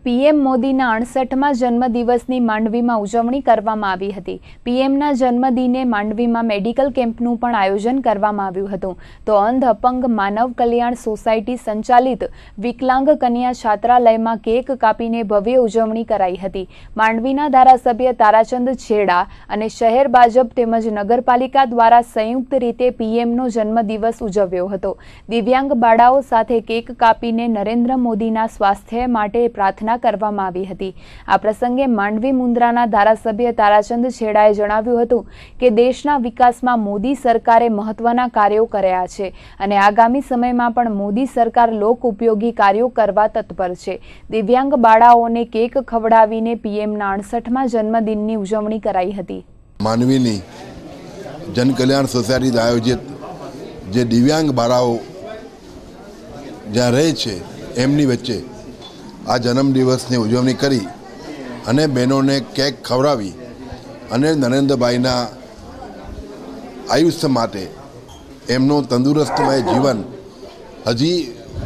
પીએમ મોદીના અડસઠમાં જન્મદિવસની માંડવીમાં ઉજવણી કરવામાં આવી હતી પીએમના જન્મદિને માંડવીમાં મેડિકલ કેમ્પનું પણ આયોજન કરવામાં આવ્યું હતું તો અંધ અપંગ માનવ કલ્યાણ સોસાયટી સંચાલિત વિકલાંગ કન્યા છાત્રાલયમાં કેક કાપીને ભવ્ય ઉજવણી કરાઈ હતી માંડવીના ધારાસભ્ય તારાચંદ છેડા અને શહેર ભાજપ તેમજ નગરપાલિકા દ્વારા સંયુક્ત રીતે પીએમનો જન્મદિવસ ઉજવ્યો હતો દિવ્યાંગ બાળાઓ સાથે કેક કાપીને નરેન્દ્ર મોદીના સ્વાસ્થ્ય માટે પ્રાર્થના કરવામાં આવી હતી આ પ્રસંગે માંડવી મુન્દ્રાના ધારાસભ્ય તારાચંદ છેડાએ જણાવ્યું હતું કે દેશના વિકાસમાં મોદી સરકારે મહત્વના કાર્યો કર્યા છે અને આગામી સમયમાં પણ મોદી સરકાર લોક ઉપયોગી કાર્યો કરવા તત્પર છે દિવ્યાંગ બાળાઓને કેક ખવડાવીને પીએમના અડસઠમાં જન્મદિનની ઉજવણી કરાઈ હતી માનવીની જનકલ્યાણ સોસાયટી આયોજિત જે દિવ્યાંગ બાળાઓ જ્યાં રહે છે એમની વચ્ચે આ જન્મદિવસની ઉજવણી કરી અને બહેનોને કેક ખવડાવી અને નરેન્દ્રભાઈના આયુષ્ય માટે એમનું તંદુરસ્તમય જીવન હજી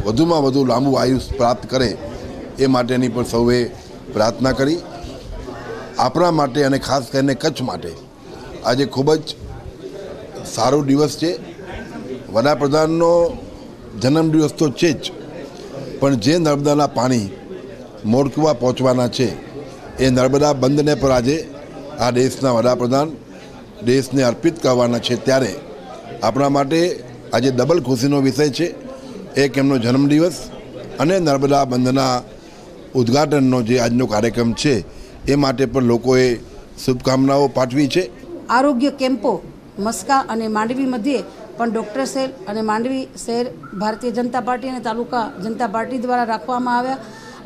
વધુમાં વધુ લાંબુ આયુષ્ય પ્રાપ્ત કરે એ માટેની પણ સૌએ પ્રાર્થના કરી આપણા માટે અને ખાસ કરીને કચ્છ માટે આજે ખૂબ જ સારો દિવસ છે વડાપ્રધાનનો જન્મદિવસ તો છે જ પણ જે નર્મદાના પાણી મોરકુવા પહોંચવાના છે એ નર્મદા બંધને પણ આજે આ દેશના વડાપ્રધાન દેશને અર્પિત કરવાના છે ત્યારે આપણા માટે આજે ડબલ ખુશીનો વિષય છે એક એમનો જન્મદિવસ અને નર્મદા બંધના ઉદ્ઘાટનનો જે આજનો કાર્યક્રમ છે એ માટે પણ લોકોએ શુભકામનાઓ પાઠવી છે આરોગ્ય કેમ્પો મસ્કા અને માંડવી મધ્યે પણ ડૉક્ટર શહેર અને માંડવી શહેર ભારતીય જનતા પાર્ટી અને તાલુકા જનતા પાર્ટી દ્વારા રાખવામાં આવ્યા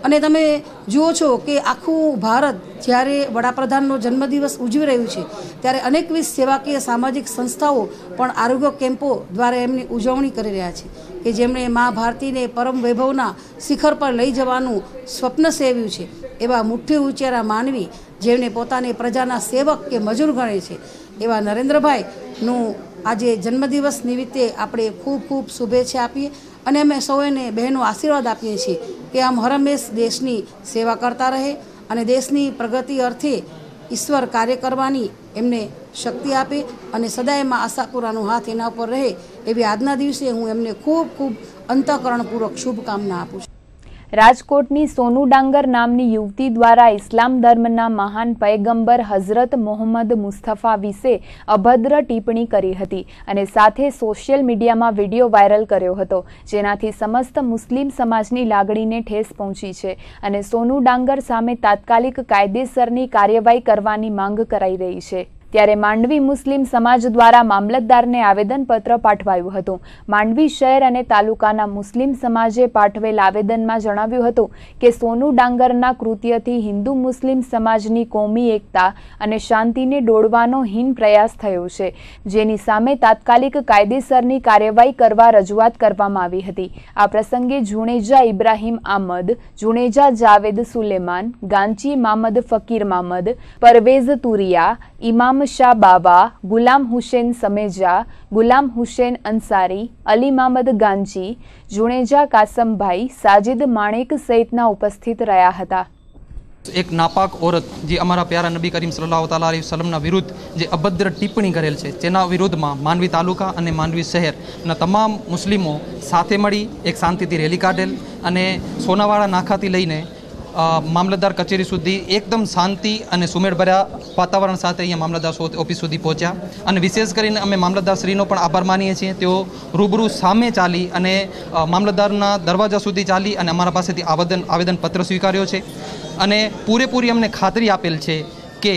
અને તમે જુઓ છો કે આખું ભારત જ્યારે વડાપ્રધાનનો જન્મદિવસ ઉજવી રહ્યું છે ત્યારે અનેકવિધ સેવાકીય સામાજિક સંસ્થાઓ પણ આરોગ્ય કેમ્પો દ્વારા એમની ઉજવણી કરી રહ્યા છે કે જેમણે મા ભારતીને પરમ વૈભવના શિખર પર લઈ જવાનું સ્વપ્ન સેવ્યું છે એવા મુઠ્ઠી ઉચેરા માનવી જેમણે પોતાને પ્રજાના સેવક કે મજૂર ગણે છે એવા નરેન્દ્રભાઈનું આજે જન્મદિવસ નિમિત્તે આપણે ખૂબ ખૂબ શુભેચ્છા આપીએ અને અમે સૌને બહેનો આશીર્વાદ આપીએ છીએ કે આમ હરમેશ દેશની સેવા કરતા રહે અને દેશની પ્રગતિ અર્થે ઈશ્વર કાર્ય કરવાની એમને શક્તિ આપે અને સદાય એમાં આશાપુરાનો હાથ એના ઉપર રહે એવી આજના દિવસે હું એમને ખૂબ ખૂબ અંતઃકરણપૂર્વક શુભકામના આપું છું રાજકોટની સોનુ ડાંગર નામની યુવતી દ્વારા ઇસ્લામ ધર્મના મહાન પૈગંબર હઝરત મોહમ્મદ મુસ્તફા વિશે અભદ્ર ટિપ્પણી કરી હતી અને સાથે સોશિયલ મીડિયામાં વિડીયો વાયરલ કર્યો હતો જેનાથી સમસ્ત મુસ્લિમ સમાજની લાગણીને ઠેસ પહોંચી છે અને સોનુ ડાંગર સામે તાત્કાલિક કાયદેસરની કાર્યવાહી કરવાની માંગ કરાઈ રહી છે ત્યારે માંડવી મુસ્લિમ સમાજ દ્વારા મામલતદારને આવેદનપત્ર પાઠવાયું હતું માંડવી શહેર અને તાલુકાના મુસ્લિમ સમાજે પાઠવેલ આવેદનમાં જણાવ્યું હતું કે સોનુ ડાંગરના કૃત્યથી હિન્દુ મુસ્લિમ સમાજની કોમી એકતા અને શાંતિને ડોળવાનો હીન પ્રયાસ થયો છે જેની સામે તાત્કાલિક કાયદેસરની કાર્યવાહી કરવા રજૂઆત કરવામાં આવી હતી આ પ્રસંગે જુણેજા ઇબ્રાહીમ આમદ જુણેજા જાવેદ સુલેમાન ગાંચી મામદ ફકીર મામદ પરવેઝ તુરિયા ઇમામ શાહ બાબા ગુલામ હુસેન સમેજા ગુલામ હુસેન અંસારી અલી મામદ ગાંજી જુણેજા કાસમભાઈ સાજિદ માણેક સહિતના ઉપસ્થિત રહ્યા હતા એક નાપાક ઓરત જે અમારા પ્યારા નબી કરીમ સલ્લાહ તાલા વસલમના વિરુદ્ધ જે અભદ્ર ટિપ્પણી કરેલ છે જેના વિરુદ્ધમાં માનવી તાલુકા અને માનવી શહેરના તમામ મુસ્લિમો સાથે મળી એક શાંતિથી રેલી કાઢેલ અને સોનાવાળા નાખાથી લઈને મામલતદાર કચેરી સુધી એકદમ શાંતિ અને સુમેળભર્યા વાતાવરણ સાથે અહીંયા મામલતદાર ઓફિસ સુધી પહોંચ્યા અને વિશેષ કરીને અમે મામલતદારશ્રીનો પણ આભાર માનીએ છીએ તેઓ રૂબરૂ સામે ચાલી અને મામલતદારના દરવાજા સુધી ચાલી અને અમારા પાસેથી આવેદન આવેદનપત્ર સ્વીકાર્યો છે અને પૂરેપૂરી અમને ખાતરી આપેલ છે કે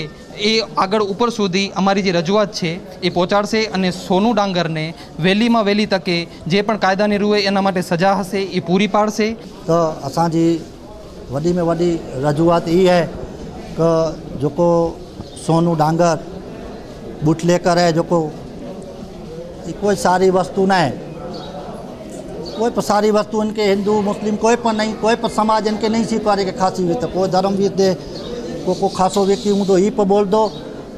એ આગળ ઉપર સુધી અમારી જે રજૂઆત છે એ પહોંચાડશે અને સોનું ડાંગરને વહેલીમાં વહેલી તકે જે પણ કાયદાની રૂએ એના માટે સજા હશે એ પૂરી પાડશે તો અસાંજી वॾी में वी रजूआत इहा है जो जेको सोनू डांगर बुटलेकर है जेको कोई सारी वस्तु ना है कोई पर सारी वस्तु इनके हिंदू मुस्लिम कोई पर नहीं कोई पर समाज इनके नहीं सी के खासी भी तो कोई धर्म भी दे को को खासो व्यक्ति हूँ तो ही पर बोल दो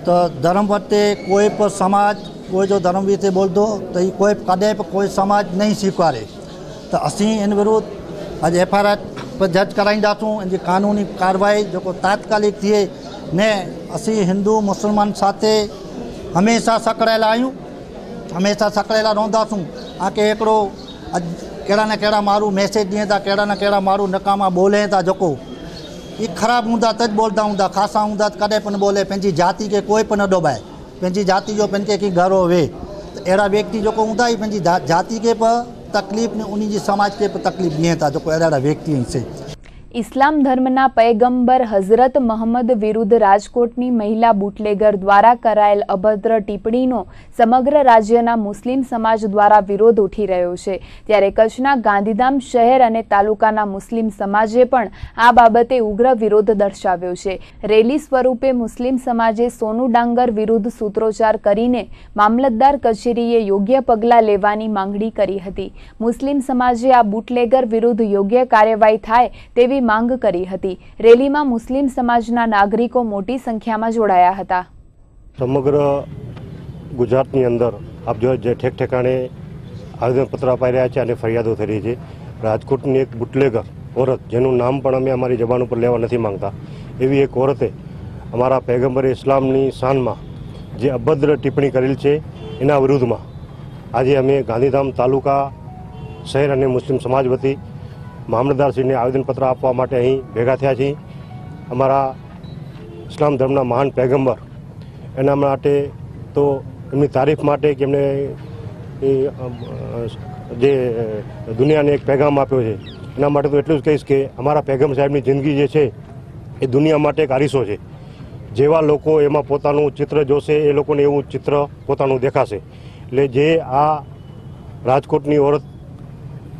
तो धर्म वते कोई पर समाज कोई जो धर्म भी थे बोल दो तो ये कोई कदें पर कोई समाज नहीं स्वीकारे तो असी इन विरुद्ध अज एफ आर आई जज कराइंदूँ इन कानूनी कार्रवाई जेको तात्कालिक थिए ने असीं हिंदू मुसलमान साथे हमेशा सकड़ियल आहियूं हमेशा सकड़ियल रहंदासूं आके हिकिड़ो अॼु न कड़ा माण्हू मैसेज ॾियनि था कहिड़ा न कहिड़ा माण्हू नकामा बोलें था जेको ई ख़राबु हूंदा त ॿोलंदा हूंदा ख़ासा हूंदा त कॾहिं पिणु ॿोले जाति के कोई बि न ॾोबाए पंहिंजी जाति जो पिण खे की गौरव वेह त व्यक्ति जेको हूंदा जाति के बि तकलीफ़ ने उन समाज खे तकलीफ़ ॾियनि था जेको अहिड़ा अहिड़ा व्यक्ति आहिनि से ઇસ્લામ ધર્મના પૈગંબર હઝરત મહંમદ વિરુદ્ધ રાજકોટની મહિલા બુટલેગર દ્વારા કરાયેલ અભદ્ર ટિપ્પણીનો સમગ્ર રાજ્યના મુસ્લિમ સમાજ દ્વારા વિરોધ ઉઠી રહ્યો છે ત્યારે કચ્છના ગાંધીધામ શહેર અને તાલુકાના મુસ્લિમ સમાજે પણ આ બાબતે ઉગ્ર વિરોધ દર્શાવ્યો છે રેલી સ્વરૂપે મુસ્લિમ સમાજે સોનુ ડાંગર વિરુદ્ધ સૂત્રોચ્ચાર કરીને મામલતદાર કચેરીએ યોગ્ય પગલાં લેવાની માંગણી કરી હતી મુસ્લિમ સમાજે આ બુટલેગર વિરુદ્ધ યોગ્ય કાર્યવાહી થાય તેવી કરવાની માંગ કરી હતી રેલીમાં મુસ્લિમ સમાજના નાગરિકો મોટી સંખ્યામાં જોડાયા હતા સમગ્ર ગુજરાતની અંદર આપ જો જે ઠેક ઠેકાણે આવેદનપત્ર અપાઈ રહ્યા છે અને ફરિયાદો થઈ રહી છે રાજકોટની એક બુટલેગર ઓરત જેનું નામ પણ અમે અમારી જબાન ઉપર લેવા નથી માંગતા એવી એક ઓરતે અમારા પેગમ્બર ઇસ્લામની શાનમાં જે અભદ્ર ટિપ્પણી કરેલ છે એના વિરુદ્ધમાં આજે અમે ગાંધીધામ તાલુકા શહેર અને મુસ્લિમ સમાજ વતી મામલતદારશ્રીને આવેદનપત્ર આપવા માટે અહીં ભેગા થયા છીએ અમારા ઇસ્લામ ધર્મના મહાન પેગમ્બર એના માટે તો એમની તારીફ માટે કે એમને જે દુનિયાને એક પેગામ આપ્યો છે એના માટે તો એટલું જ કહીશ કે અમારા પેગમ સાહેબની જિંદગી જે છે એ દુનિયા માટે એક આરીસો છે જેવા લોકો એમાં પોતાનું ચિત્ર જોશે એ લોકોને એવું ચિત્ર પોતાનું દેખાશે એટલે જે આ રાજકોટની ઓળખ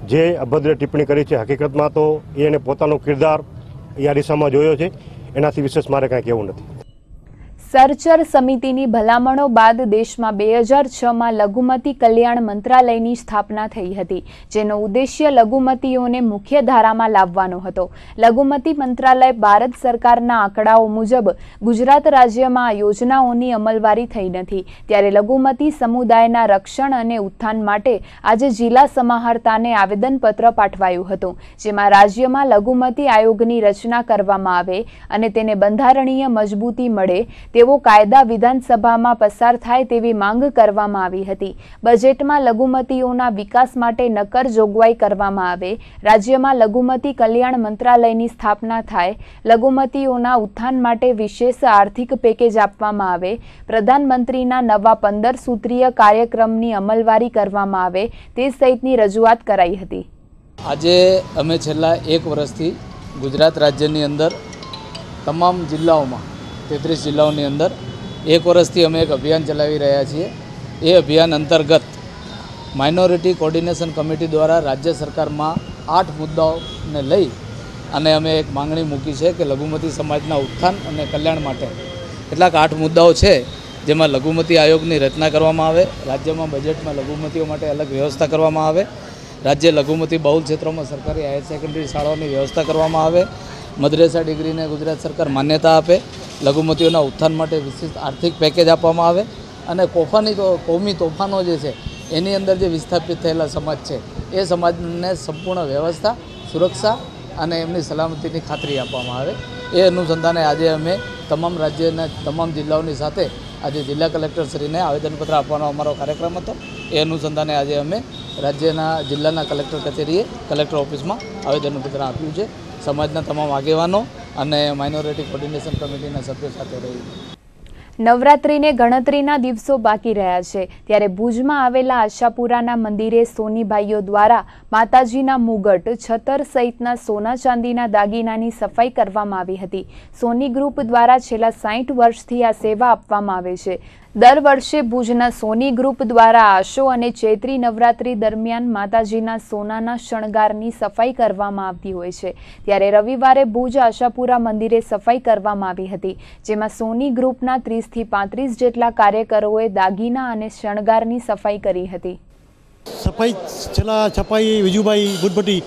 જે અભદ્ર ટિપ્પણી કરી છે હકીકતમાં તો એને પોતાનો કિરદાર એ આ દિશામાં જોયો છે એનાથી વિશેષ મારે કાંઈ કહેવું નથી સર્ચર સમિતિની ભલામણો બાદ દેશમાં બે હજાર છમાં લઘુમતી કલ્યાણ મંત્રાલયની સ્થાપના થઈ હતી જેનો ઉદ્દેશ્ય લઘુમતીઓને મુખ્ય ધારામાં લાવવાનો હતો લઘુમતી મંત્રાલય ભારત સરકારના આંકડાઓ મુજબ ગુજરાત રાજ્યમાં આ યોજનાઓની અમલવારી થઈ નથી ત્યારે લઘુમતી સમુદાયના રક્ષણ અને ઉત્થાન માટે આજે જિલ્લા સમાહર્તાને આવેદનપત્ર પાઠવાયું હતું જેમાં રાજ્યમાં લઘુમતી આયોગની રચના કરવામાં આવે અને તેને બંધારણીય મજબૂતી મળે તે એવો કાયદા વિધાનસભામાં પસાર થાય તેવી માંગ કરવામાં આવી હતી બજેટમાં લઘુમતીઓના વિકાસ માટે નક્કર જોગવાઈ કરવામાં આવે રાજ્યમાં લઘુમતી કલ્યાણ મંત્રાલયની સ્થાપના થાય લઘુમતીઓના ઉત્થાન માટે વિશેષ આર્થિક પેકેજ આપવામાં આવે પ્રધાનમંત્રીના નવા પંદર સૂત્રીય કાર્યક્રમની અમલવારી કરવામાં આવે તે સહિતની રજૂઆત કરાઈ હતી આજે અમે છેલ્લા એક વર્ષથી ગુજરાત રાજ્યની અંદર તમામ જિલ્લાઓમાં તેત્રીસ જિલ્લાઓની અંદર એક વર્ષથી અમે એક અભિયાન ચલાવી રહ્યા છીએ એ અભિયાન અંતર્ગત માઇનોરિટી કોર્ડિનેશન કમિટી દ્વારા રાજ્ય સરકારમાં આઠ મુદ્દાઓને લઈ અને અમે એક માંગણી મૂકી છે કે લઘુમતી સમાજના ઉત્થાન અને કલ્યાણ માટે કેટલાક આઠ મુદ્દાઓ છે જેમાં લઘુમતી આયોગની રચના કરવામાં આવે રાજ્યમાં બજેટમાં લઘુમતીઓ માટે અલગ વ્યવસ્થા કરવામાં આવે રાજ્ય લઘુમતી બહુલ ક્ષેત્રોમાં સરકારી હાયર સેકન્ડરી શાળાઓની વ્યવસ્થા કરવામાં આવે મદ્રેસા ડિગ્રીને ગુજરાત સરકાર માન્યતા આપે લઘુમતીઓના ઉત્થાન માટે વિશિષ્ટ આર્થિક પેકેજ આપવામાં આવે અને કોફાની કોમી તોફાનો જે છે એની અંદર જે વિસ્થાપિત થયેલા સમાજ છે એ સમાજને સંપૂર્ણ વ્યવસ્થા સુરક્ષા અને એમની સલામતીની ખાતરી આપવામાં આવે એ અનુસંધાને આજે અમે તમામ રાજ્યના તમામ જિલ્લાઓની સાથે આજે જિલ્લા કલેક્ટરશ્રીને આવેદનપત્ર આપવાનો અમારો કાર્યક્રમ હતો એ અનુસંધાને આજે અમે રાજ્યના જિલ્લાના કલેક્ટર કચેરીએ કલેક્ટર ઓફિસમાં આવેદનપત્ર આપ્યું છે સમાજના તમામ આગેવાનો અને માઇનોરિટી કોર્ડિનેશન કમિટીના સભ્યો સાથે રહી નવરાત્રિને ગણતરીના દિવસો બાકી રહ્યા છે ત્યારે ભુજમાં આવેલા આશાપુરાના મંદિરે સોનીભાઈઓ દ્વારા માતાજીના મુગટ છતર સહિતના સોના ચાંદીના દાગીનાની સફાઈ કરવામાં આવી હતી સોની ગ્રુપ દ્વારા છેલ્લા સાહીઠ વર્ષથી આ સેવા આપવામાં આવે છે દર વર્ષે ભુજના સોની ગ્રુપ દ્વારા આશો અને ચૈત્રી નવરાત્રી દરમિયાન માતાજીના સોનાના શણગારની સફાઈ કરવામાં આવતી હોય છે ત્યારે રવિવારે ભુજ આશાપુરા મંદિરે સફાઈ કરવામાં આવી હતી જેમાં સોની ગ્રુપના ત્રીસથી પાંત્રીસ જેટલા કાર્યકરોએ દાગીના અને શણગારની સફાઈ કરી હતી સફાઈ છેલ્લા છપાઈ વિજુભાઈ ભૂટભટ્ટી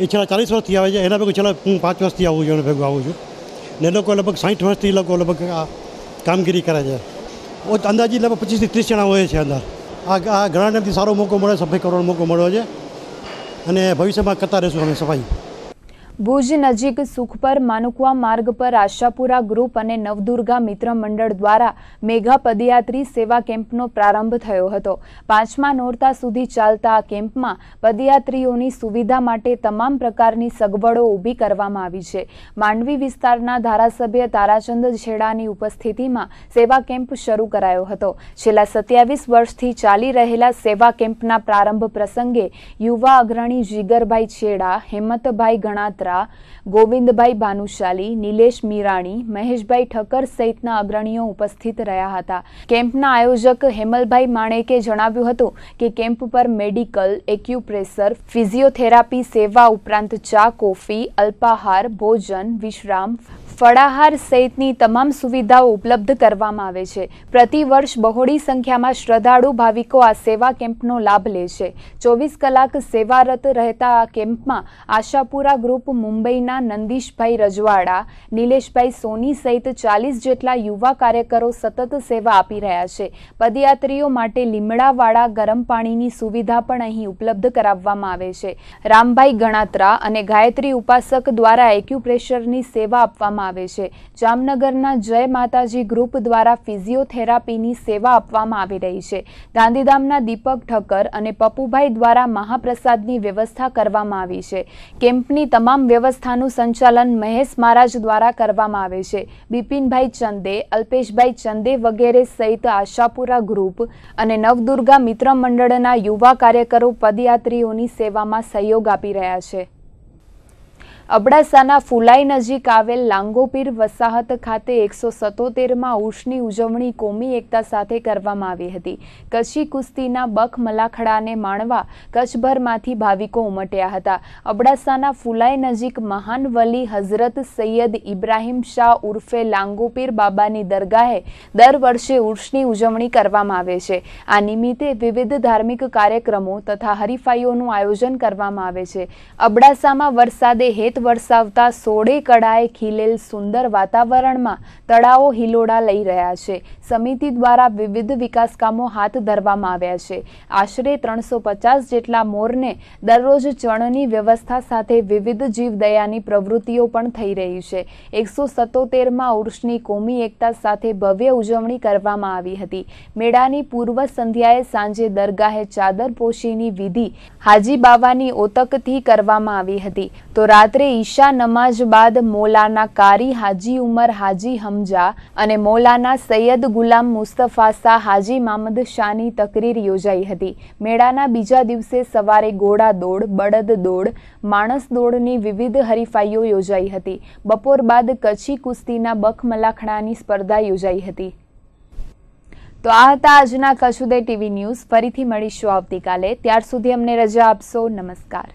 એ છેલ્લા ચાલીસ વર્ષથી આવે છે એના ભેગું છેલ્લા હું પાંચ વર્ષથી આવું છું એને ભેગું આવું છું ને એ લોકો લગભગ સાઠ વર્ષથી લોકો લગભગ કામગીરી કરે છે અંદાજી લગભગ પચીસથી ત્રીસ જણા હોય છે અંદર આ આ ઘણા સારો મોકો મળે સફાઈ કરવાનો મોકો મળ્યો છે અને ભવિષ્યમાં કરતા રહીશું અમે સફાઈ ભુજ નજીક સુખપર માનુકવા માર્ગ પર આશાપુરા ગ્રુપ અને નવદુર્ગા મિત્ર મંડળ દ્વારા મેઘા પદયાત્રી સેવા કેમ્પનો પ્રારંભ થયો હતો પાંચમા નોરતા સુધી ચાલતા આ કેમ્પમાં પદયાત્રીઓની સુવિધા માટે તમામ પ્રકારની સગવડો ઊભી કરવામાં આવી છે માંડવી વિસ્તારના ધારાસભ્ય તારાચંદ છેડાની ઉપસ્થિતિમાં સેવા કેમ્પ શરૂ કરાયો હતો છેલ્લા સત્યાવીસ વર્ષથી ચાલી રહેલા સેવા કેમ્પના પ્રારંભ પ્રસંગે યુવા અગ્રણી જીગરભાઈ છેડા હેમંતભાઈ ગણાત્ર દ્વારા ગોવિંદભાઈ ભાનુશાલી નિલેશ મીરાણી મહેશભાઈ ઠક્કર સહિતના અગ્રણીઓ ઉપસ્થિત રહ્યા હતા કેમ્પના આયોજક હેમલભાઈ માણેકે જણાવ્યું હતું કે કેમ્પ પર મેડિકલ એક્યુપ્રેશર ફિઝિયોથેરાપી સેવા ઉપરાંત ચા કોફી અલ્પાહાર ભોજન વિશ્રામ ફળાહાર સહિતની તમામ સુવિધાઓ ઉપલબ્ધ કરવામાં આવે છે પ્રતિ વર્ષ બહોળી સંખ્યામાં શ્રદ્ધાળુ ભાવિકો આ સેવા કેમ્પનો લાભ લે છે ચોવીસ કલાક સેવારત રહેતા આ કેમ્પમાં આશાપુરા ગ્રુપ મુંબઈના નંદીશભાઈ રજવાડા નિલેશભાઈ સોની સહિત ચાલીસ જેટલા યુવા કાર્યકરો સતત સેવા આપી રહ્યા છે પદયાત્રીઓ માટે લીમડાવાળા ગરમ પાણીની સુવિધા પણ અહીં ઉપલબ્ધ કરાવવામાં આવે છે રામભાઈ ગણાત્રા અને ગાયત્રી ઉપાસક દ્વારા એક્યુપ્રેશરની સેવા આપવામાં આવે છે જામનગરના જય માતાજી ગ્રુપ દ્વારા ફિઝિયોથેરાપીની સેવા આપવામાં આવી રહી છે ગાંધીધામના દીપક ઠક્કર અને પપુભાઈ દ્વારા મહાપ્રસાદની વ્યવસ્થા કરવામાં આવી છે કેમ્પની તમામ વ્યવસ્થાનું સંચાલન મહેશ મહારાજ દ્વારા કરવામાં આવે છે બિપિનભાઈ ચંદે અલ્પેશભાઈ ચંદે વગેરે સહિત આશાપુરા ગ્રુપ અને નવદુર્ગા મિત્ર મંડળના યુવા કાર્યકરો પદયાત્રીઓની સેવામાં સહયોગ આપી રહ્યા છે અબડાસાના ફુલાઈ નજીક આવેલ લાંગોપીર વસાહત ખાતે એકસો સત્તોતેરમાં ઉષની ઉજવણી કોમી એકતા સાથે કરવામાં આવી હતી કચ્છી કુસ્તીના બક મલાખડાને માણવા કચ્છભરમાંથી ભાવિકો ઉમટ્યા હતા અબડાસાના ફુલાઈ નજીક મહાન વલી હઝરત સૈયદ ઇબ્રાહીમ શાહ ઉર્ફે લાંગોપીર બાબાની દરગાહે દર વર્ષે ઉર્ષની ઉજવણી કરવામાં આવે છે આ નિમિત્તે વિવિધ ધાર્મિક કાર્યક્રમો તથા હરીફાઈઓનું આયોજન કરવામાં આવે છે અબડાસામાં વરસાદે હેત વરસાવતા સોળે કડાએ ખીલેલ સુંદર વાતાવરણમાં તળાવો હિલોડા લઈ રહ્યા છે સમિતિ દ્વારા વિવિધ વિકાસ હાથ ધરવામાં આવ્યા છે આશરે ત્રણસો જેટલા મોરને દરરોજ ચણની વ્યવસ્થા સાથે વિવિધ જીવદયાની પ્રવૃત્તિઓ પણ થઈ રહી છે એકસો સત્તોતેરમાં ઉર્ષની કોમી એકતા સાથે ભવ્ય ઉજવણી કરવામાં આવી હતી મેળાની પૂર્વ સંધ્યાએ સાંજે દરગાહે ચાદર પોશીની વિધિ હાજી બાવાની ઓતકથી કરવામાં આવી હતી તો રાત્રે ઈશા નમાઝ બાદ મોલાના કારી હાજી ઉમર હાજી હમજા અને મોલાના સૈયદ ગુલામ મુસ્તફા શાહ હાજી મામદ શાહની તકરીર યોજાઈ હતી મેળાના બીજા દિવસે સવારે ઘોડા દોડ બળદ દોડ માણસ દોડની વિવિધ હરીફાઈઓ યોજાઈ હતી બપોર બાદ કચ્છી કુસ્તીના બખ સ્પર્ધા યોજાઈ હતી તો આ હતા આજના કશુદે ટીવી ન્યૂઝ ફરીથી મળીશું આવતીકાલે ત્યાર સુધી અમને રજા આપશો નમસ્કાર